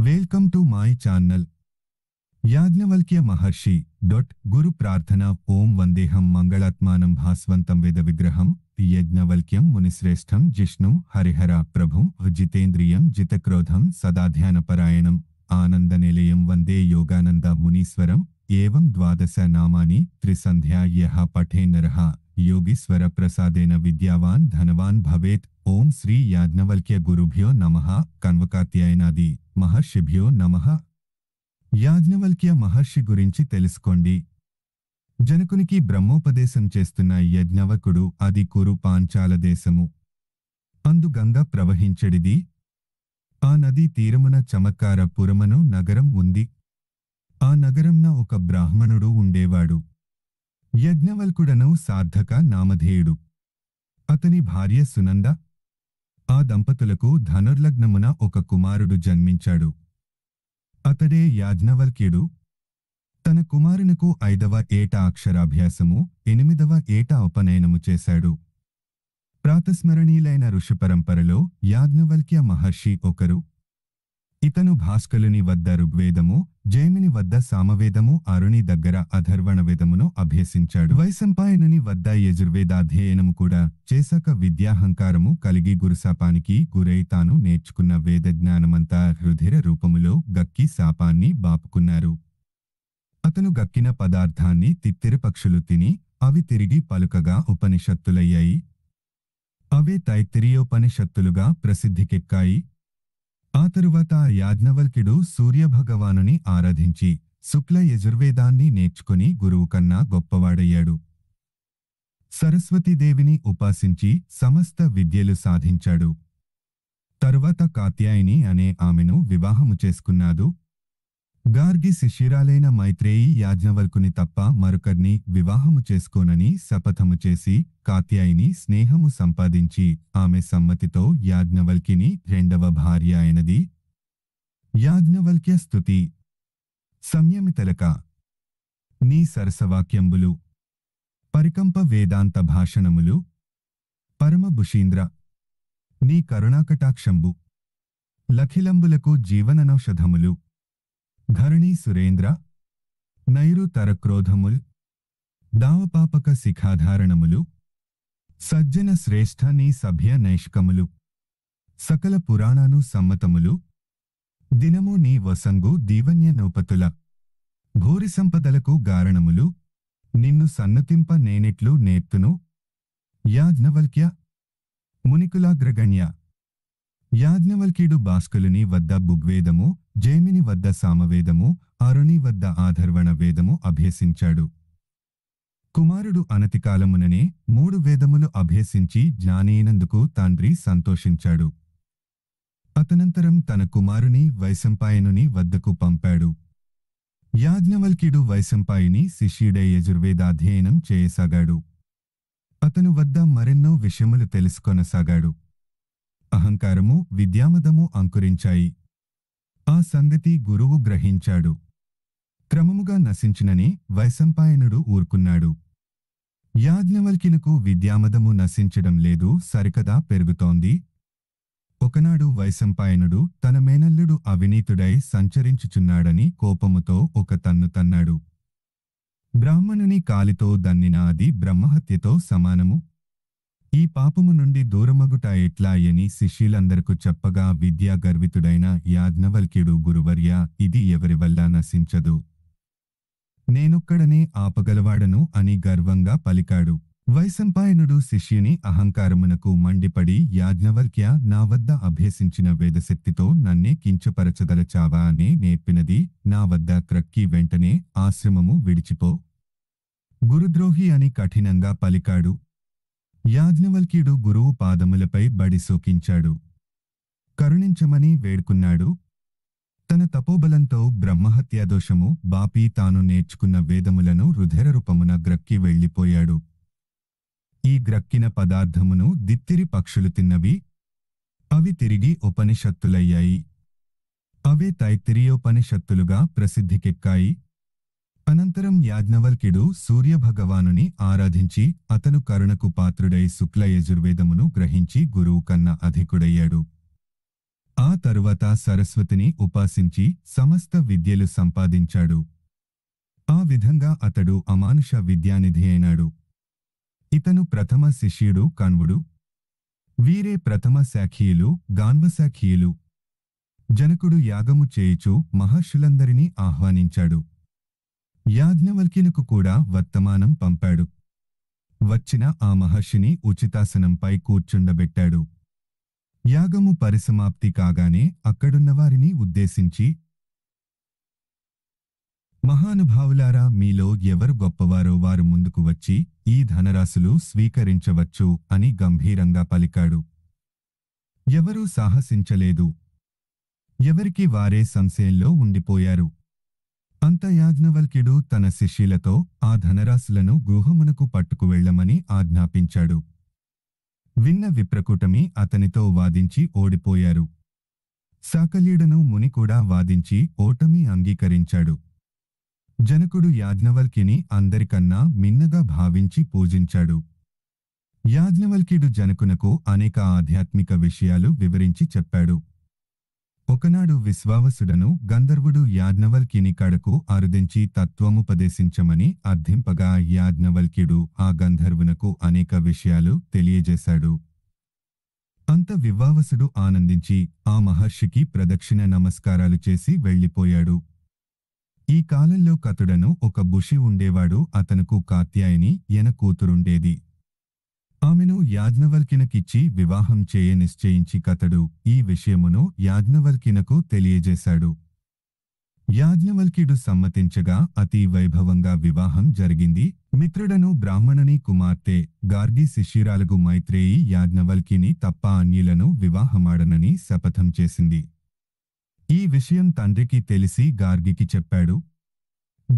welcome to my channel Yajnavalkya Maharshi dot गुरु प्रार्थना ओम वंदेहम मंगलात्मा मंगलात्मान वेद विग्रह यज्ञवल्यम मुनिश्रेष्ठ जिष्णु हरिहरा प्रभु जितेन्द्रियम जितक्रोधम सदाध्यानपरायण आनंद निलय वंदे योगानंद मुनीश्वरम एवं द्वादश नामानि त्रिसंध्या यहा पठे नरहा యోగీశ్వర ప్రసాదేన విద్యావాన్ ధనవాన్ భవేత్ ఓం శ్రీ యాజ్ఞవల్క్య గురుభ్యో నమ కన్వకాత్యాయనాది మహర్షిభ్యో నమ యాజ్ఞవల్క్య మహర్షి గురించి తెలుసుకోండి జనకునికి బ్రహ్మోపదేశం చేస్తున్న యజ్ఞవకుడు అది కురు పాంచాల దేశము అందు గంగ ప్రవహించడిది ఆ నదీ తీరమున చమత్కార పురమను నగరం ఉంది ఆ నగరంన ఒక బ్రాహ్మణుడు ఉండేవాడు యజ్ఞవల్కుడను సార్థక నామధేయుడు అతని భార్య సునంద ఆ దంపతులకు ధనుర్లగ్నమున ఒక కుమారుడు జన్మించాడు అతడే యాజ్ఞవల్క్యుడు తన కుమారునకు ఐదవ ఏట అక్షరాభ్యాసము ఎనిమిదవ ఏట ఉపనయనము చేశాడు ప్రాతస్మరణీయులైన ఋషిపరంపరలో యాజ్ఞవల్క్య మహర్షి ఒకరు ఇతను భాస్కలుని వద్ద ఋగ్వేదము జైమిని వద్ద సామవేదము అరుణి దగ్గర అధర్వణ వేదమును అభ్యసించాడు వైశంపాయనని వద్ద యజుర్వేదాధ్యయనము కూడా చేశాక విద్యాహంకారము కలిగి గురుశాపానికి గురై తాను నేర్చుకున్న వేద జ్ఞానమంతా రుధిర రూపములో గక్కి శాపాన్ని బాపుకున్నారు అతను గక్కిన పదార్థాన్ని తిత్తిర పక్షులు తిని అవి తిరిగి పలుకగా ఉపనిషత్తులయ్యాయి అవే తైత్తిరియోపనిషత్తులుగా ప్రసిద్ధికెక్కాయి ఆ తరువాత యాజ్ఞవల్క్యుడు సూర్యభగవానుని ఆరాధించి శుక్ల యజుర్వేదాన్ని నేర్చుకుని గురువు కన్నా గొప్పవాడయ్యాడు సరస్వతీదేవిని ఉపాసించి సమస్త విద్యలు సాధించాడు తరువాత కాత్యాయిని అనే ఆమెను వివాహము చేసుకున్నాడు గార్గి శిష్యురాలైన మైత్రేయి యాజ్ఞవల్కుని తప్ప మరొకర్ని వివాహము చేసుకోనని శపథము చేసి కాత్యాయిని స్నేహము సంపాదించి ఆమె సమ్మతితో యాజ్ఞవల్కిని రెండవ భార్య అయినది యాజ్ఞవల్క్య స్థుతి సంయమితలక నీ సరసవాక్యంబులు పరికంప వేదాంత భాషణములు పరమభుషీంద్ర నీ కరుణాకటాక్షంబు లఖిలంబులకు జీవననౌషధములు ధరణి సురేంద్ర నైరు తరక్రోధముల్ దావపాపక శిఖాధారణములు సజ్జన శ్రేష్ఠ నీ సభ్య నైష్కములు సకల పురాణాను సమ్మతములు దినము నీ వసంగు దీవన్య నూపతుల భూరి సంపదలకు గారణములు నిన్ను సన్నతింప నేనెట్లు నేర్తును యాజ్ఞవల్క్య మునికులాగ్రగణ్య యాజ్ఞవల్కీడు భాస్కులుని వద్ద బుగ్వేదము జైమిని వద్ద సామవేదము అరుణి వద్ద ఆధర్వణ వేదము అభ్యసించాడు కుమారుడు అనతికాలముననే మూడు వేదములు అభ్యసించి జ్ఞానైనందుకు తండ్రి సంతోషించాడు అతనంతరం తన కుమారుని వైశంపాయనుని వద్దకు పంపాడు యాజ్ఞవల్కిడు వైశంపాయిని శిష్యుడే యజుర్వేదాధ్యయనం చేయసాగాడు అతను వద్ద మరెన్నో విషయములు తెలుసుకొనసాగాడు అహంకారము విద్యామదము అంకురించాయి ఆ సంగతి గురువు గ్రహించాడు క్రమముగా నశించినని వైశంపాయనుడు ఊరుకున్నాడు యాజ్ఞవల్కినకు విద్యామదము నశించడం లేదు సరికదా పెరుగుతోంది ఒకనాడు వైశంపాయనుడు తన మేనల్లుడు అవినీతుడై సంచరించుచున్నాడని కోపముతో ఒక తన్ను తన్నాడు బ్రాహ్మణుని కాలితో దన్నిన అది బ్రహ్మహత్యతో సమానము ఈ పాపము నుండి దూరమగుట ఎట్లా అని శిష్యులందరకు చెప్పగా విద్యా గర్వితుడైన యాజ్ఞవల్క్యుడు గురువర్య ఇది ఎవరి వల్ల నశించదు నేనొక్కడనే ఆపగలవాడను అని గర్వంగా పలికాడు వైశంపాయనుడు శిష్యుని అహంకారమునకు మండిపడి యాజ్ఞవల్క్య నా వద్ద అభ్యసించిన వేదశక్తితో నన్నే కించపరచగలచావా అనే నేర్పినది నా వద్ద క్రక్కి వెంటనే ఆశ్రమము విడిచిపో గురుద్రోహి అని కఠినంగా పలికాడు యాజ్ఞవల్క్యుడు గురువు పాదములపై బడి సోకించాడు కరుణించమని వేడుకున్నాడు తన తపోబలంతో బ్రహ్మహత్యాదోషము బాపీ తాను నేర్చుకున్న వేదములను రూపమున గ్రక్కి వెళ్ళిపోయాడు ఈ గ్రక్కిన పదార్థమును దిత్తిరి పక్షులు తిన్నవి అవి తిరిగి ఉపనిషత్తులయ్యాయి అవే తైత్తిరియోపనిషత్తులుగా ప్రసిద్ధికెక్కాయి అనంతరం యాజ్ఞవల్క్యుడు సూర్యభగవానుని ఆరాధించి అతను కరుణకు పాత్రుడై శుక్ల యజుర్వేదమును గ్రహించి గురువు కన్న అధికుడయ్యాడు ఆ తరువాత సరస్వతిని ఉపాసించి సమస్త విద్యలు సంపాదించాడు ఆ విధంగా అతడు అమానుష విద్యానిధి అయినాడు ఇతను ప్రథమ శిష్యుడు కాన్వుడు వీరే ప్రథమ శాఖీయులు గాన్వశాఖీయులు జనకుడు యాగము చేయుచూ మహర్షులందరినీ ఆహ్వానించాడు యాజ్ఞవల్క్యులకు కూడా వర్తమానం పంపాడు వచ్చిన ఆ మహర్షిని ఉచితాసనంపై కూర్చుండబెట్టాడు యాగము పరిసమాప్తి కాగానే అక్కడున్నవారిని ఉద్దేశించి మహానుభావులారా మీలో ఎవరు గొప్పవారో వారు ముందుకు వచ్చి ఈ ధనరాశులు స్వీకరించవచ్చు అని గంభీరంగా పలికాడు ఎవరూ సాహసించలేదు ఎవరికి వారే సంశయంలో ఉండిపోయారు అంత యాజ్ఞవల్క్యుడు తన శిష్యులతో ఆ ధనరాశులను గృహమునకు వెళ్లమని ఆజ్ఞాపించాడు విన్న విప్రకూటమి అతనితో వాదించి ఓడిపోయారు సాకల్యుడను ముని కూడా వాదించి ఓటమి అంగీకరించాడు జనకుడు యాజ్ఞవల్కిని అందరికన్నా మిన్నగా భావించి పూజించాడు యాజ్ఞవల్క్యుడు జనకునకు అనేక ఆధ్యాత్మిక విషయాలు వివరించి చెప్పాడు ఒకనాడు విశ్వావసుడను గంధర్వుడు యాజ్ఞవల్కిని కడకు అరుదించి తత్వముపదేశించమని అర్థింపగా యాజ్ఞవల్క్యుడు ఆ గంధర్వునకు అనేక విషయాలు తెలియజేశాడు అంత వివ్వావసుడు ఆనందించి ఆ మహర్షికి ప్రదక్షిణ నమస్కారాలు చేసి వెళ్ళిపోయాడు ఈ కాలంలో కతుడను ఒక బుషి ఉండేవాడు అతనుకు కాత్యాయని ఎన కూతురుండేది ఆమెను యాజ్ఞవల్కినకిచ్చి వివాహం చేయ నిశ్చయించి కతడు ఈ విషయమును యాజ్ఞవల్కినకు తెలియజేశాడు యాజ్ఞవల్కిడు సమ్మతించగా అతి వైభవంగా వివాహం జరిగింది మిత్రుడను బ్రాహ్మణని కుమార్తె గార్గి శిశిరాలకు మైత్రేయి యాజ్ఞవల్కిని తప్ప అన్యులను వివాహమాడనని శపథం చేసింది ఈ విషయం తండ్రికి తెలిసి గార్గికి చెప్పాడు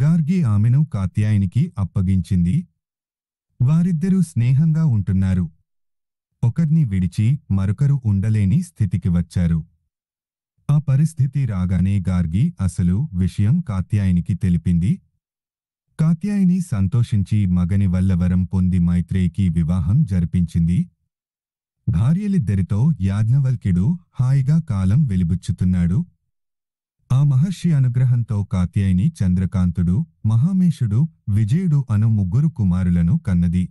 గార్గి ఆమెను కాత్యాయనికి అప్పగించింది వారిద్దరూ స్నేహంగా ఉంటున్నారు ఒకర్ని విడిచి మరొకరు ఉండలేని స్థితికి వచ్చారు ఆ పరిస్థితి రాగానే గార్గి అసలు విషయం కాత్యాయనికి తెలిపింది కాత్యాయని సంతోషించి మగని వల్లవరం పొంది మైత్రేయికి వివాహం జరిపించింది భార్యలిద్దరితో యాజ్ఞవల్కిడు హాయిగా కాలం వెలిబుచ్చుతున్నాడు ఆ మహర్షి అనుగ్రహంతో కాత్యాయని చంద్రకాంతుడు మహామేషుడు విజయుడు అను ముగ్గురు కుమారులను కన్నది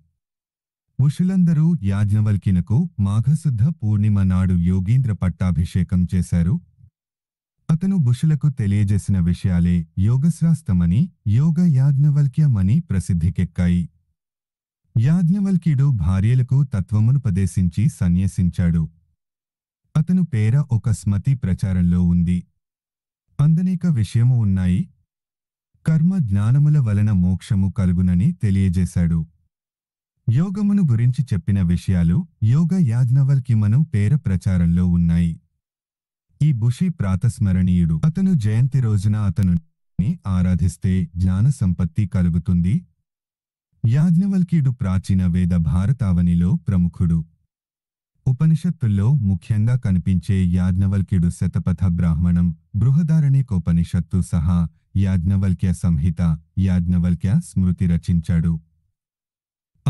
ఋషులందరూ యాజ్ఞవల్కినకు మాఘశుద్ధ పూర్ణిమ నాడు యోగీంద్ర పట్టాభిషేకం చేశారు అతను బుషులకు తెలియజేసిన విషయాలే యోగశ్రాస్తమని యోగ యాజ్ఞవల్క్యమని ప్రసిద్ధికెక్కాయి యాజ్ఞవల్క్యుడు భార్యలకు తత్వమునుపదేశించి సన్యసించాడు అతను పేర ఒక స్మతి ప్రచారంలో ఉంది అందనేక విషయము ఉన్నాయి కర్మ జ్ఞానముల వలన మోక్షము కలుగునని తెలియజేశాడు యోగమును గురించి చెప్పిన విషయాలు యోగ యాజ్ఞవల్కిమను పేర ప్రచారంలో ఉన్నాయి ఈ బుషి ప్రాతస్మరణీయుడు అతను జయంతి రోజున అతను ఆరాధిస్తే జ్ఞాన సంపత్తి కలుగుతుంది యాజ్ఞవల్కియుడు ప్రాచీన వేద భారతావనిలో ప్రముఖుడు ఉపనిషత్తుల్లో ముఖ్యంగా కనిపించే యాజ్ఞవల్క్యుడు శతపథ బ్రాహ్మణం బృహదారణికోపనిషత్తు సహా యాజ్ఞవల్క్య సంహిత యాజ్ఞవల్క్య స్మృతి రచించాడు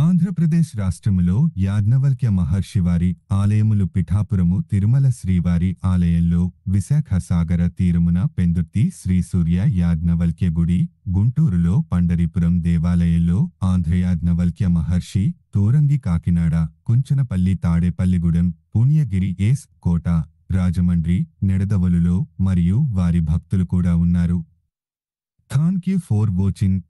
ఆంధ్రప్రదేశ్ రాష్ట్రములో యాజ్ఞవల్క్య మహర్షి వారి ఆలయములు పిఠాపురము తిరుమల శ్రీవారి ఆలయంలో విశాఖ సాగర తీరమున పెందుర్తి శ్రీ సూర్య యాజ్ఞవల్క్య గుడి గుంటూరులో పండరిపురం దేవాలయంలో ఆంధ్రయాజ్ఞవల్క్య మహర్షి తోరంగి కాకినాడ కుంచనపల్లి తాడేపల్లిగూడెం పుణ్యగిరి ఏస్ కోట రాజమండ్రి నెడదవలులో మరియు వారి భక్తులు కూడా ఉన్నారు థాన్ యూ ఫోర్ వోచింగ్